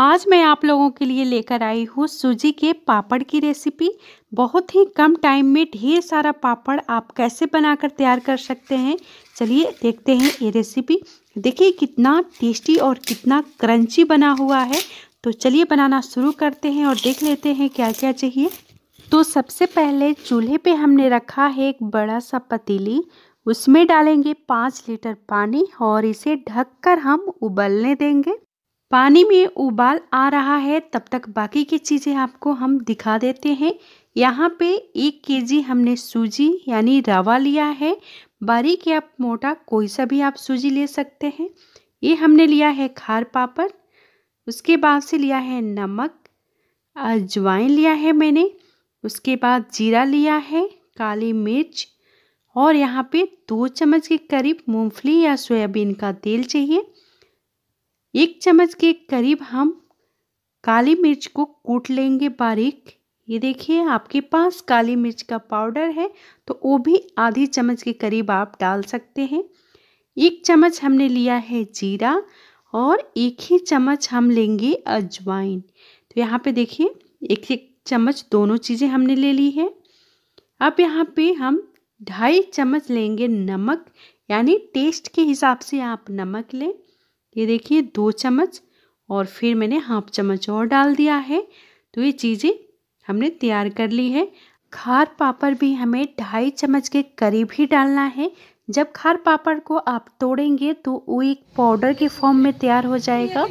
आज मैं आप लोगों के लिए लेकर आई हूँ सूजी के पापड़ की रेसिपी बहुत ही कम टाइम में ढेर सारा पापड़ आप कैसे बनाकर तैयार कर सकते हैं चलिए देखते हैं ये रेसिपी देखिए कितना टेस्टी और कितना क्रंची बना हुआ है तो चलिए बनाना शुरू करते हैं और देख लेते हैं क्या क्या चाहिए तो सबसे पहले चूल्हे पे हमने रखा है एक बड़ा सा पतीली उसमें डालेंगे पाँच लीटर पानी और इसे ढककर हम उबलने देंगे पानी में उबाल आ रहा है तब तक बाकी की चीज़ें आपको हम दिखा देते हैं यहाँ पे एक केजी हमने सूजी यानी रवा लिया है बारीक या मोटा कोई सा भी आप सूजी ले सकते हैं ये हमने लिया है खार पापड़ उसके बाद से लिया है नमक अजवाइन लिया है मैंने उसके बाद जीरा लिया है काली मिर्च और यहाँ पे दो चम्मच के करीब मूंगफली या सोयाबीन का तेल चाहिए एक चम्मच के करीब हम काली मिर्च को कूट लेंगे बारीक ये देखिए आपके पास काली मिर्च का पाउडर है तो वो भी आधी चम्मच के करीब आप डाल सकते हैं एक चम्मच हमने लिया है जीरा और एक ही चम्मच हम लेंगे अजवाइन तो यहाँ पे देखिए एक एक चम्मच दोनों चीज़ें हमने ले ली है अब यहाँ पे हम ढाई चम्मच लेंगे नमक यानी टेस्ट के हिसाब से आप नमक लें ये देखिए दो चम्मच और फिर मैंने हाफ चम्मच और डाल दिया है तो ये चीज़ें हमने तैयार कर ली है खार पापड़ भी हमें ढाई चम्मच के करीब ही डालना है जब खार पापड़ को आप तोड़ेंगे तो वो एक पाउडर के फॉर्म में तैयार हो जाएगा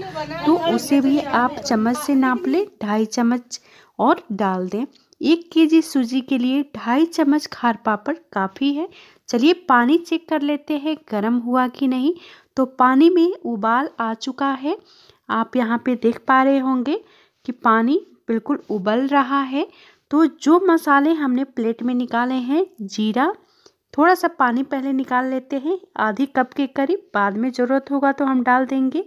तो उसे भी आप चम्मच से नाप लें ढाई चम्मच और डाल दें एक केजी सूजी के लिए ढाई चम्मच खार पापड़ काफ़ी है चलिए पानी चेक कर लेते हैं गर्म हुआ कि नहीं तो पानी में उबाल आ चुका है आप यहाँ पे देख पा रहे होंगे कि पानी बिल्कुल उबल रहा है तो जो मसाले हमने प्लेट में निकाले हैं जीरा थोड़ा सा पानी पहले निकाल लेते हैं आधी कप के करीब बाद में ज़रूरत होगा तो हम डाल देंगे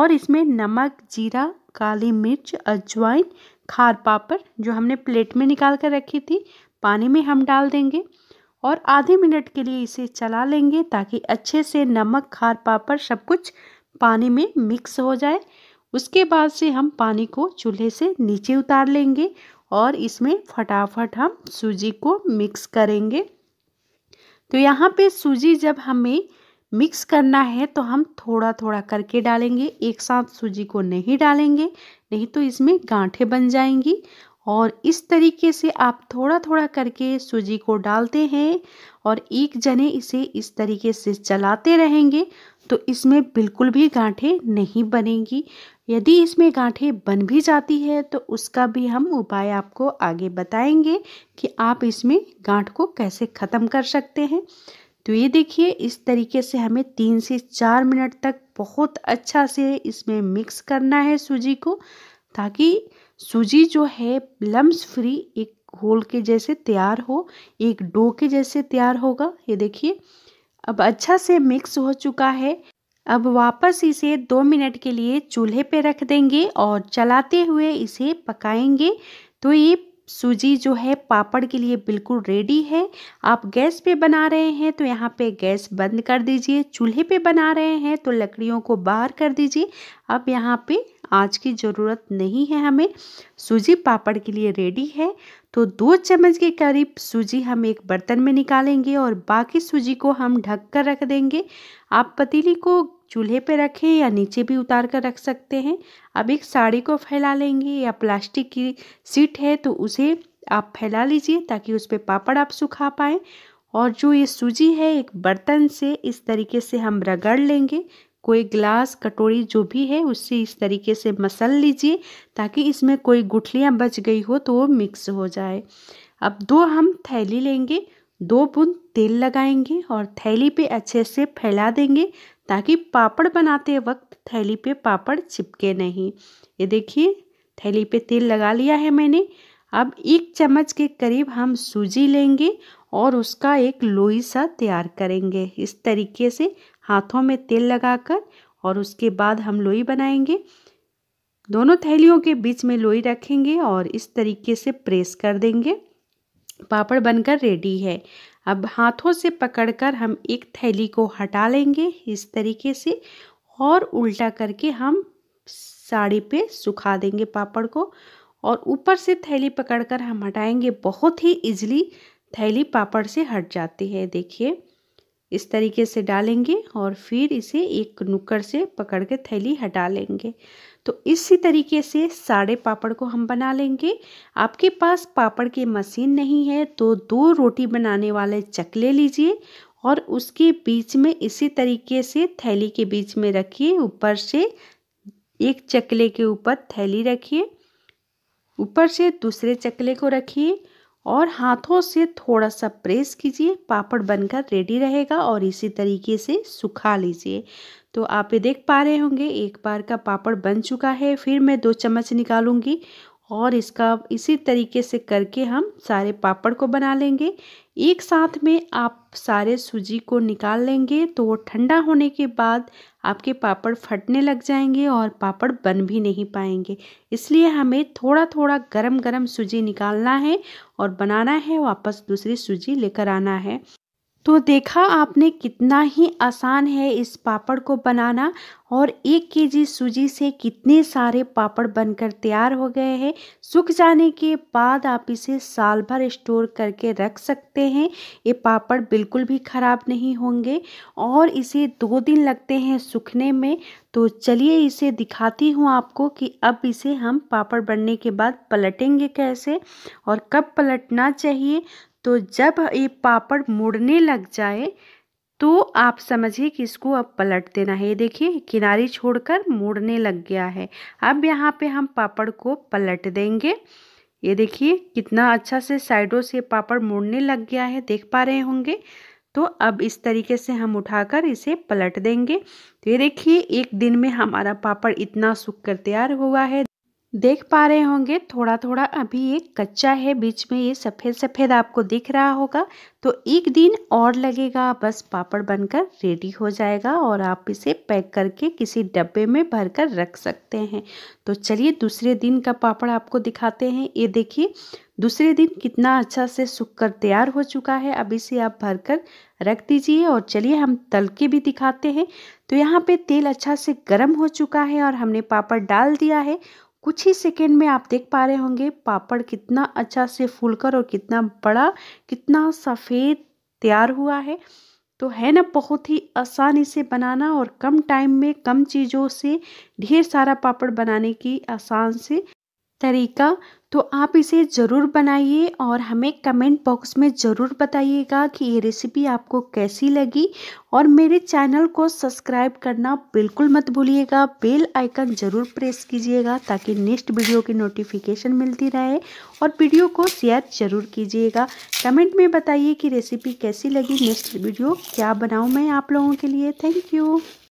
और इसमें नमक जीरा काली मिर्च अजवाइन खार पापड़ जो हमने प्लेट में निकाल कर रखी थी पानी में हम डाल देंगे और आधे मिनट के लिए इसे चला लेंगे ताकि अच्छे से नमक खार पापड़ सब कुछ पानी में मिक्स हो जाए उसके बाद से हम पानी को चूल्हे से नीचे उतार लेंगे और इसमें फटाफट हम सूजी को मिक्स करेंगे तो यहाँ पे सूजी जब हमें मिक्स करना है तो हम थोड़ा थोड़ा करके डालेंगे एक साथ सूजी को नहीं डालेंगे नहीं तो इसमें गांठें बन जाएंगी और इस तरीके से आप थोड़ा थोड़ा करके सूजी को डालते हैं और एक जने इसे इस तरीके से चलाते रहेंगे तो इसमें बिल्कुल भी गांठें नहीं बनेंगी यदि इसमें गांठें बन भी जाती है तो उसका भी हम उपाय आपको आगे बताएंगे कि आप इसमें गांठ को कैसे ख़त्म कर सकते हैं तो ये देखिए इस तरीके से हमें तीन से चार मिनट तक बहुत अच्छा से इसमें मिक्स करना है सूजी को ताकि सूजी जो है लम्स फ्री एक होल के जैसे तैयार हो एक डो के जैसे तैयार होगा ये देखिए अब अच्छा से मिक्स हो चुका है अब वापस इसे दो मिनट के लिए चूल्हे पे रख देंगे और चलाते हुए इसे पकाएंगे तो ये सूजी जो है पापड़ के लिए बिल्कुल रेडी है आप गैस पे बना रहे हैं तो यहाँ पे गैस बंद कर दीजिए चूल्हे पे बना रहे हैं तो लकड़ियों को बाहर कर दीजिए अब यहाँ पे आज की ज़रूरत नहीं है हमें सूजी पापड़ के लिए रेडी है तो दो चम्मच के करीब सूजी हम एक बर्तन में निकालेंगे और बाकी सूजी को हम ढक कर रख देंगे आप पतीली को चूल्हे पे रखें या नीचे भी उतार कर रख सकते हैं अब एक साड़ी को फैला लेंगे या प्लास्टिक की सीट है तो उसे आप फैला लीजिए ताकि उस पर पापड़ आप सुखा पाएँ और जो ये सूजी है एक बर्तन से इस तरीके से हम रगड़ लेंगे कोई ग्लास कटोरी जो भी है उससे इस तरीके से मसल लीजिए ताकि इसमें कोई गुठलियाँ बच गई हो तो वो मिक्स हो जाए अब दो हम थैली लेंगे दो बूंद तेल लगाएंगे और थैली पे अच्छे से फैला देंगे ताकि पापड़ बनाते वक्त थैली पे पापड़ चिपके नहीं ये देखिए थैली पे तेल लगा लिया है मैंने अब एक चम्मच के करीब हम सूजी लेंगे और उसका एक लोई सा तैयार करेंगे इस तरीके से हाथों में तेल लगाकर और उसके बाद हम लोई बनाएंगे दोनों थैलियों के बीच में लोई रखेंगे और इस तरीके से प्रेस कर देंगे पापड़ बनकर रेडी है अब हाथों से पकड़कर हम एक थैली को हटा लेंगे इस तरीके से और उल्टा करके हम साड़ी पे सुखा देंगे पापड़ को और ऊपर से थैली पकड़कर हम हटाएंगे बहुत ही इजली थैली पापड़ से हट जाती है देखिए इस तरीके से डालेंगे और फिर इसे एक नुक्कड़ से पकड़ के थैली हटा लेंगे तो इसी तरीके से साढ़े पापड़ को हम बना लेंगे आपके पास पापड़ की मशीन नहीं है तो दो रोटी बनाने वाले चकले लीजिए और उसके बीच में इसी तरीके से थैली के बीच में रखिए ऊपर से एक चकले के ऊपर थैली रखिए ऊपर से दूसरे चकले को रखिए और हाथों से थोड़ा सा प्रेस कीजिए पापड़ बनकर रेडी रहेगा और इसी तरीके से सुखा लीजिए तो आप ये देख पा रहे होंगे एक बार का पापड़ बन चुका है फिर मैं दो चम्मच निकालूंगी और इसका इसी तरीके से करके हम सारे पापड़ को बना लेंगे एक साथ में आप सारे सूजी को निकाल लेंगे तो वो ठंडा होने के बाद आपके पापड़ फटने लग जाएंगे और पापड़ बन भी नहीं पाएंगे इसलिए हमें थोड़ा थोड़ा गरम गरम सूजी निकालना है और बनाना है वापस दूसरी सूजी लेकर आना है तो देखा आपने कितना ही आसान है इस पापड़ को बनाना और एक केजी सूजी से कितने सारे पापड़ बनकर तैयार हो गए हैं सूख जाने के बाद आप इसे साल भर स्टोर करके रख सकते हैं ये पापड़ बिल्कुल भी ख़राब नहीं होंगे और इसे दो दिन लगते हैं सूखने में तो चलिए इसे दिखाती हूँ आपको कि अब इसे हम पापड़ बनने के बाद पलटेंगे कैसे और कब पलटना चाहिए तो जब ये पापड़ मुड़ने लग जाए तो आप समझिए कि इसको अब पलट देना है ये देखिए किनारी छोड़कर मुड़ने लग गया है अब यहाँ पे हम पापड़ को पलट देंगे ये देखिए कितना अच्छा से साइडों से पापड़ मुड़ने लग गया है देख पा रहे होंगे तो अब इस तरीके से हम उठाकर इसे पलट देंगे तो ये देखिए एक दिन में हमारा पापड़ इतना सूख कर तैयार हुआ है देख पा रहे होंगे थोड़ा थोड़ा अभी ये कच्चा है बीच में ये सफ़ेद सफ़ेद आपको दिख रहा होगा तो एक दिन और लगेगा बस पापड़ बनकर रेडी हो जाएगा और आप इसे पैक करके किसी डब्बे में भरकर रख सकते हैं तो चलिए दूसरे दिन का पापड़ आपको दिखाते हैं ये देखिए दूसरे दिन कितना अच्छा से सूख कर तैयार हो चुका है अब इसे आप भर कर रख दीजिए और चलिए हम तल के भी दिखाते हैं तो यहाँ पे तेल अच्छा से गर्म हो चुका है और हमने पापड़ डाल दिया है कुछ ही सेकेंड में आप देख पा रहे होंगे पापड़ कितना अच्छा से फूलकर और कितना बड़ा कितना सफ़ेद तैयार हुआ है तो है ना बहुत ही आसानी से बनाना और कम टाइम में कम चीज़ों से ढेर सारा पापड़ बनाने की आसान से तरीका तो आप इसे ज़रूर बनाइए और हमें कमेंट बॉक्स में ज़रूर बताइएगा कि ये रेसिपी आपको कैसी लगी और मेरे चैनल को सब्सक्राइब करना बिल्कुल मत भूलिएगा बेल आइकन ज़रूर प्रेस कीजिएगा ताकि नेक्स्ट वीडियो की नोटिफिकेशन मिलती रहे और वीडियो को शेयर ज़रूर कीजिएगा कमेंट में बताइए कि रेसिपी कैसी लगी नेक्स्ट वीडियो क्या बनाऊँ मैं आप लोगों के लिए थैंक यू